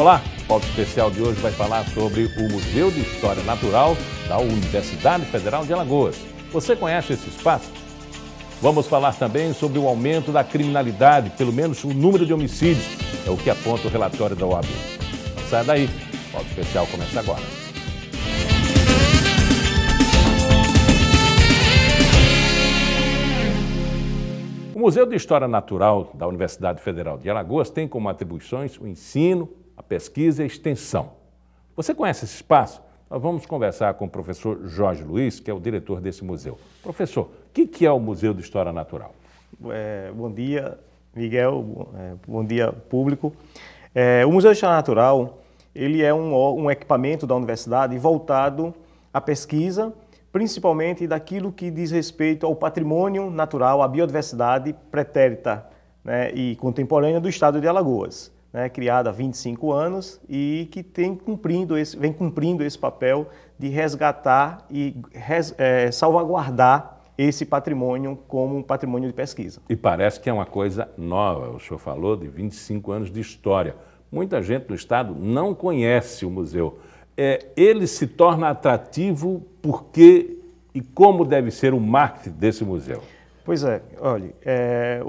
Olá, o palco Especial de hoje vai falar sobre o Museu de História Natural da Universidade Federal de Alagoas. Você conhece esse espaço? Vamos falar também sobre o aumento da criminalidade, pelo menos o número de homicídios, é o que aponta o relatório da OAB. Então, saia daí, o palco Especial começa agora. O Museu de História Natural da Universidade Federal de Alagoas tem como atribuições o ensino, a pesquisa e é a extensão. Você conhece esse espaço? Nós vamos conversar com o professor Jorge Luiz, que é o diretor desse museu. Professor, o que, é o Museu de História Natural? É, bom dia, Miguel. É, bom dia, público. É, o Museu de História Natural ele é um, um equipamento da universidade voltado à pesquisa, principalmente daquilo que diz respeito ao patrimônio natural, à biodiversidade pretérita né, e contemporânea do estado de Alagoas né, criada há 25 anos e que tem cumprindo esse, vem cumprindo esse papel de resgatar e res, é, salvaguardar esse patrimônio como um patrimônio de pesquisa. E parece que é uma coisa nova, o senhor falou de 25 anos de história. Muita gente no Estado não conhece o museu. É, ele se torna atrativo porque e como deve ser o marketing desse museu? Pois é, olha, é,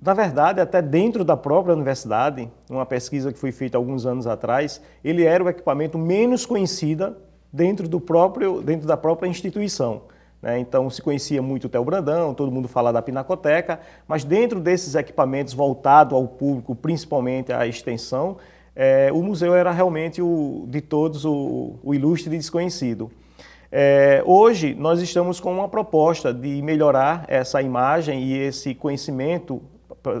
na verdade, até dentro da própria universidade, uma pesquisa que foi feita alguns anos atrás, ele era o equipamento menos conhecido dentro, do próprio, dentro da própria instituição. Né? Então se conhecia muito o Theo Brandão, todo mundo falava da Pinacoteca, mas dentro desses equipamentos voltados ao público, principalmente à extensão, eh, o museu era realmente o, de todos o, o ilustre e desconhecido. Eh, hoje nós estamos com uma proposta de melhorar essa imagem e esse conhecimento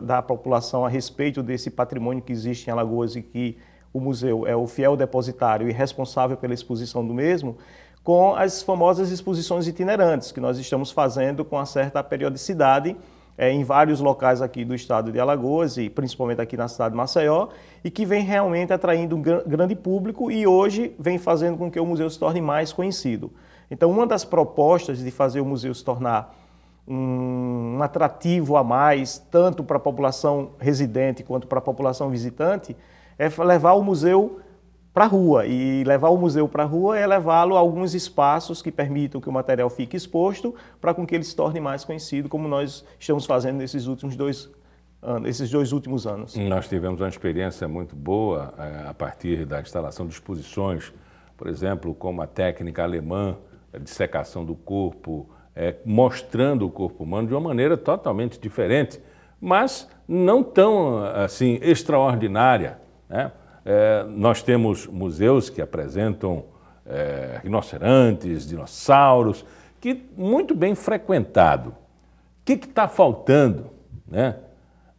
da população a respeito desse patrimônio que existe em Alagoas e que o museu é o fiel depositário e responsável pela exposição do mesmo, com as famosas exposições itinerantes que nós estamos fazendo com uma certa periodicidade é, em vários locais aqui do estado de Alagoas e principalmente aqui na cidade de Maceió e que vem realmente atraindo um grande público e hoje vem fazendo com que o museu se torne mais conhecido. Então, uma das propostas de fazer o museu se tornar um, atrativo a mais, tanto para a população residente quanto para a população visitante, é levar o museu para a rua. E levar o museu para a rua é levá-lo a alguns espaços que permitam que o material fique exposto para com que ele se torne mais conhecido, como nós estamos fazendo nesses últimos dois anos, esses dois últimos anos. Nós tivemos uma experiência muito boa eh, a partir da instalação de exposições, por exemplo, como a técnica alemã de secação do corpo, é, mostrando o corpo humano de uma maneira totalmente diferente, mas não tão assim extraordinária. Né? É, nós temos museus que apresentam é, rinocerontes, dinossauros, que muito bem frequentado. O que está faltando? Né?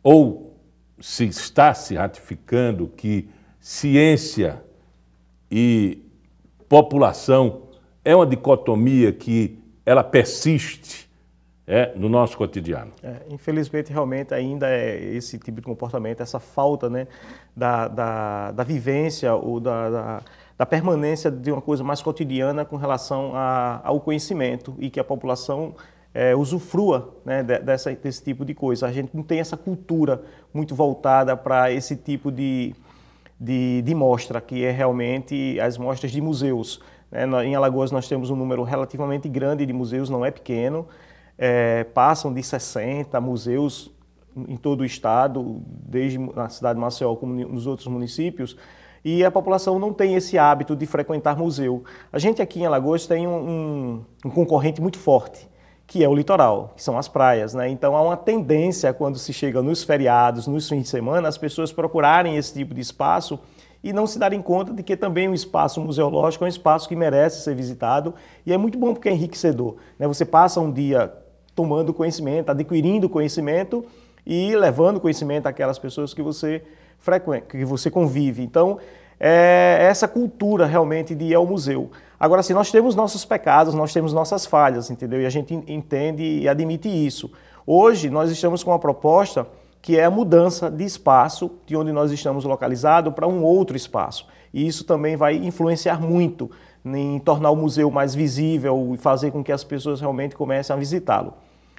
Ou se está se ratificando que ciência e população é uma dicotomia que ela persiste é, no nosso cotidiano. É, infelizmente, realmente, ainda é esse tipo de comportamento, essa falta né, da, da, da vivência ou da, da, da, permanência de uma coisa mais cotidiana com relação a, ao conhecimento e que a população é, usufrua né, dessa, desse tipo de coisa. A gente não tem essa cultura muito voltada para esse tipo de, de, de mostra, que é realmente as mostras de museus né, em Alagoas nós temos um número relativamente grande de museus, não é pequeno, é, passam de 60 museus em todo o estado, desde na cidade de Maceió como nos outros municípios, e a população não tem esse hábito de frequentar museu. A gente aqui em Alagoas tem um, um, um concorrente muito forte, que é o litoral, que são as praias. Né? Então há uma tendência, quando se chega nos feriados, nos fins de semana, as pessoas procurarem esse tipo de espaço e não se darem conta de que também um espaço museológico é um espaço que merece ser visitado e é muito bom porque é enriquecedor. Né? Você passa um dia tomando conhecimento, adquirindo conhecimento e levando conhecimento àquelas pessoas que você frequenta, que você convive. Então, é, é essa cultura realmente de ir ao museu. Agora, se assim, nós temos nossos pecados, nós temos nossas falhas, entendeu? E a gente entende e admite isso. Hoje, nós estamos com uma proposta que é a mudança de espaço de onde nós estamos localizados para um outro espaço. E isso também vai influenciar muito em tornar o museu mais visível e fazer com que as pessoas realmente comecem a visitá-lo.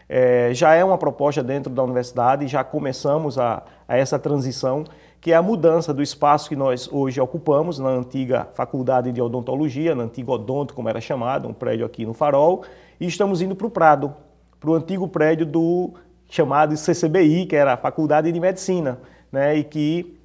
É, já é uma proposta dentro da universidade, já começamos a, a, essa transição, que é a mudança do espaço que nós hoje ocupamos na antiga Faculdade de Odontologia, na antiga Odonto, como era chamado, um prédio aqui no Farol, e estamos indo para o Prado, para o antigo prédio do chamado CCBI, que era a Faculdade de Medicina, né? E que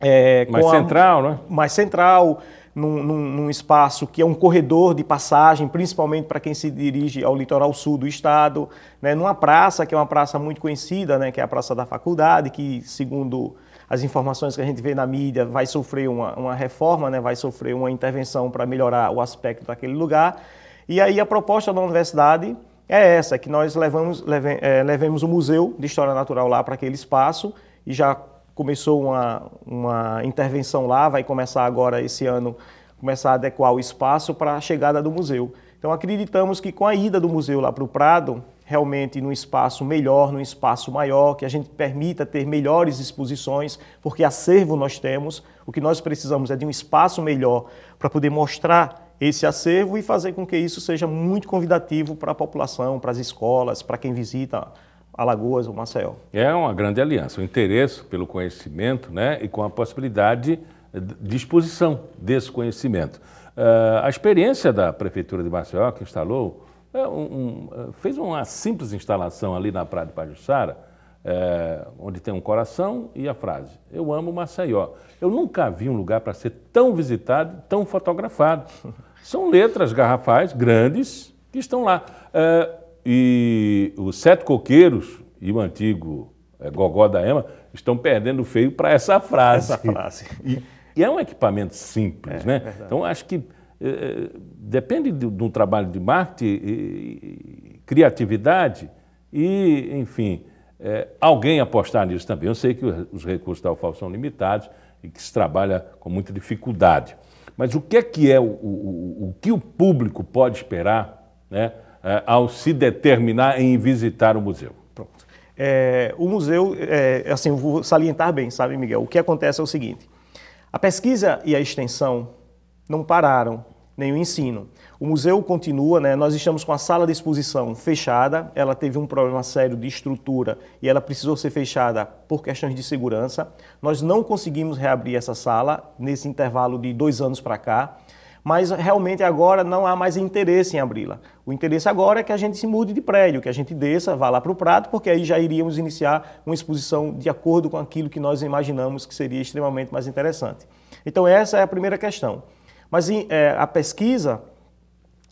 é, mais central, né? Mais central, num, num, num, espaço que é um corredor de passagem, principalmente para quem se dirige ao litoral sul do estado, né? Numa praça que é uma praça muito conhecida, né? Que é a Praça da Faculdade, que segundo as informações que a gente vê na mídia, vai sofrer uma, uma reforma, né? Vai sofrer uma intervenção para melhorar o aspecto daquele lugar. E aí a proposta da universidade é essa, que nós levamos, leve, é, levemos o Museu de História Natural lá para aquele espaço e já começou uma, uma intervenção lá, vai começar agora esse ano, começar a adequar o espaço para a chegada do museu. Então acreditamos que com a ida do museu lá para o Prado, realmente num espaço melhor, num espaço maior, que a gente permita ter melhores exposições, porque acervo nós temos, o que nós precisamos é de um espaço melhor para poder mostrar esse acervo e fazer com que isso seja muito convidativo para a população, para as escolas, para quem visita Alagoas ou Maceió. É uma grande aliança, o interesse pelo conhecimento né, e com a possibilidade de exposição desse conhecimento. Uh, a experiência da Prefeitura de Maceió, que instalou, é um, um, fez uma simples instalação ali na Praia de Pajussara, é, onde tem um coração e a frase: Eu amo Maceió. Eu nunca vi um lugar para ser tão visitado, tão fotografado. São letras garrafais grandes que estão lá. É, e os Sete Coqueiros e o antigo é, Gogó da Ema estão perdendo feio para essa frase. Essa frase. E, e, é um equipamento simples, é, né? É verdade. Então, acho que é, depende de, de, um trabalho de marketing, e, e, criatividade e, enfim, é, alguém apostar nisso também. Eu sei que os recursos da UFAL são limitados e que se trabalha com muita dificuldade. Mas o que é que é o, o, o que o público pode esperar né, é, ao se determinar em visitar o museu? Pronto. É, o museu, é, assim, vou salientar bem, sabe, Miguel? O que acontece é o seguinte: a pesquisa e a extensão não pararam nem o ensino. O museu continua, né? nós estamos com a sala de exposição fechada, ela teve um problema sério de estrutura e ela precisou ser fechada por questões de segurança. Nós não conseguimos reabrir essa sala nesse intervalo de dois anos para cá, mas realmente agora não há mais interesse em abri-la. O interesse agora é que a gente se mude de prédio, que a gente desça, vá lá para o Prato, porque aí já iríamos iniciar uma exposição de acordo com aquilo que nós imaginamos que seria extremamente mais interessante. Então essa é a primeira questão. Mas é, a pesquisa,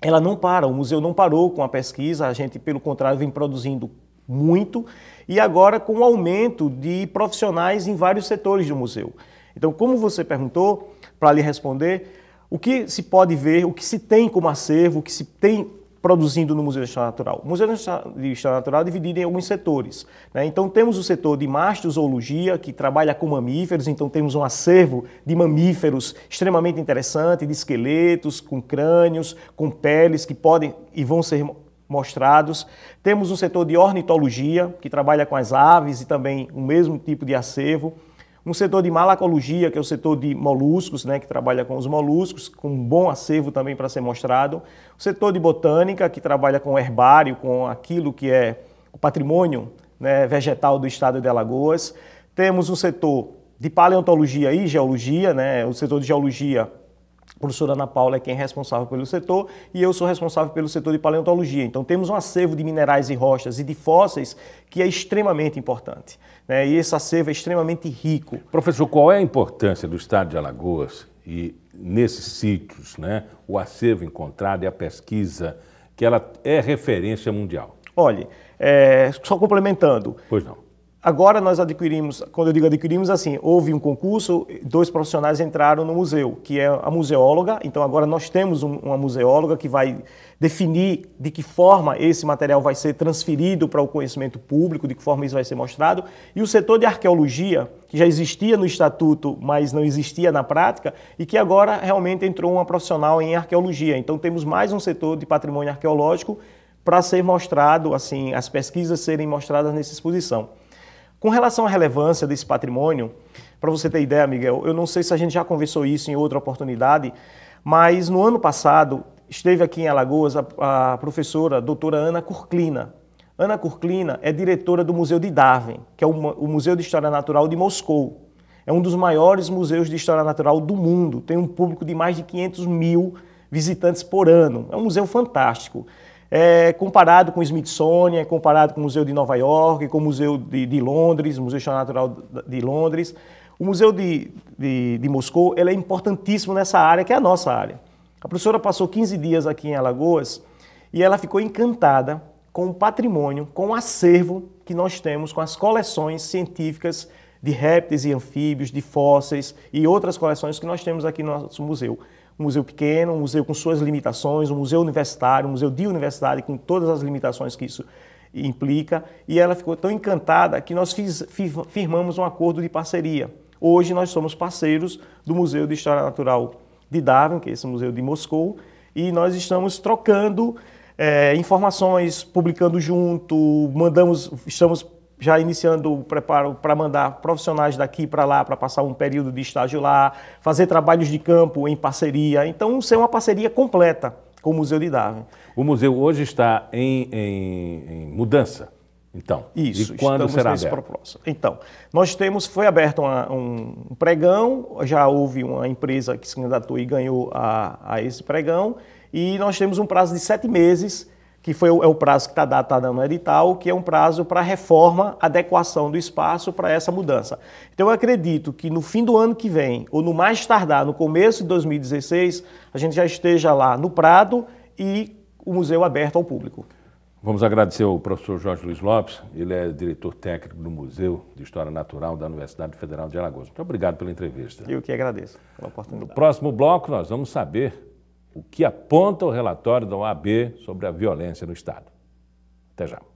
ela não para, o museu não parou com a pesquisa, a gente, pelo contrário, vem produzindo muito e agora com o aumento de profissionais em vários setores do museu. Então, como você perguntou, para lhe responder, o que se pode ver, o que se tem como acervo, o que se tem produzindo no Museu de História Natural? O Museu de História Natural é dividido em alguns setores. Né? Então, temos o setor de mastrozoologia, que trabalha com mamíferos, então temos um acervo de mamíferos extremamente interessante, de esqueletos, com crânios, com peles, que podem e vão ser mostrados. Temos um setor de ornitologia, que trabalha com as aves e também o mesmo tipo de acervo. Um setor de malacologia, que é o setor de moluscos, né, que trabalha com os moluscos, com um bom acervo também para ser mostrado. O setor de botânica, que trabalha com herbário, com aquilo que é o patrimônio né, vegetal do estado de Alagoas. Temos um setor de paleontologia e geologia, né, o setor de geologia a professora Ana Paula é quem é responsável pelo setor e eu sou responsável pelo setor de paleontologia. Então temos um acervo de minerais e rochas e de fósseis que é extremamente importante. Né? E esse acervo é extremamente rico. Professor, qual é a importância do Estado de Alagoas e nesses sítios, né, o acervo encontrado e a pesquisa, que ela é referência mundial? Olhe, é, só complementando. Pois não Agora nós adquirimos, quando eu digo adquirimos, assim, houve um concurso, dois profissionais entraram no museu, que é a museóloga, então agora nós temos um, uma museóloga que vai definir de que forma esse material vai ser transferido para o conhecimento público, de que forma isso vai ser mostrado, e o setor de arqueologia, que já existia no estatuto, mas não existia na prática, e que agora realmente entrou uma profissional em arqueologia. Então temos mais um setor de patrimônio arqueológico para ser mostrado, assim, as pesquisas serem mostradas nessa exposição. Com relação à relevância desse patrimônio, para você ter ideia, Miguel, eu não sei se a gente já conversou isso em outra oportunidade, mas no ano passado esteve aqui em Alagoas a, a professora a doutora Ana Curclina. Ana Curclina é diretora do Museu de Darwin, que é o, o Museu de História Natural de Moscou. É um dos maiores museus de história natural do mundo. Tem um público de mais de 500 mil visitantes por ano. É um museu fantástico é, comparado com o Smithsonian, comparado com o Museu de Nova York, com o Museu de, de Londres, o Museu Natural de Londres. O Museu de, de, de Moscou ele é importantíssimo nessa área, que é a nossa área. A professora passou 15 dias aqui em Alagoas e ela ficou encantada com o patrimônio, com o acervo que nós temos, com as coleções científicas de répteis e anfíbios, de fósseis e outras coleções que nós temos aqui no nosso museu um museu pequeno, um museu com suas limitações, um museu universitário, um museu de universidade com todas as limitações que isso implica. E ela ficou tão encantada que nós fiz, firmamos um acordo de parceria. Hoje nós somos parceiros do Museu de História Natural de Darwin, que é esse museu de Moscou, e nós estamos trocando é, informações, publicando junto, mandamos, estamos já iniciando o preparo para mandar profissionais daqui para lá para passar um período de estágio lá, fazer trabalhos de campo em parceria. Então, ser é uma parceria completa com o Museu de Darwin. O museu hoje está em, em, em mudança. Então, isso. E quando será aberto? Então, nós temos foi aberto uma, um pregão. Já houve uma empresa que se candidatou e ganhou a, a esse pregão. E nós temos um prazo de sete meses que foi, é o prazo que está datado dando no edital, que é um prazo para reforma, adequação do espaço para essa mudança. Então eu acredito que no fim do ano que vem, ou no mais tardar, no começo de 2016, a gente já esteja lá no Prado e o museu aberto ao público. Vamos agradecer ao professor Jorge Luiz Lopes, ele é diretor técnico do Museu de História Natural da Universidade Federal de Alagoas. Muito obrigado pela entrevista. Eu que agradeço pela oportunidade. No próximo bloco, nós vamos saber o que aponta o relatório da OAB sobre a violência no Estado. Até já.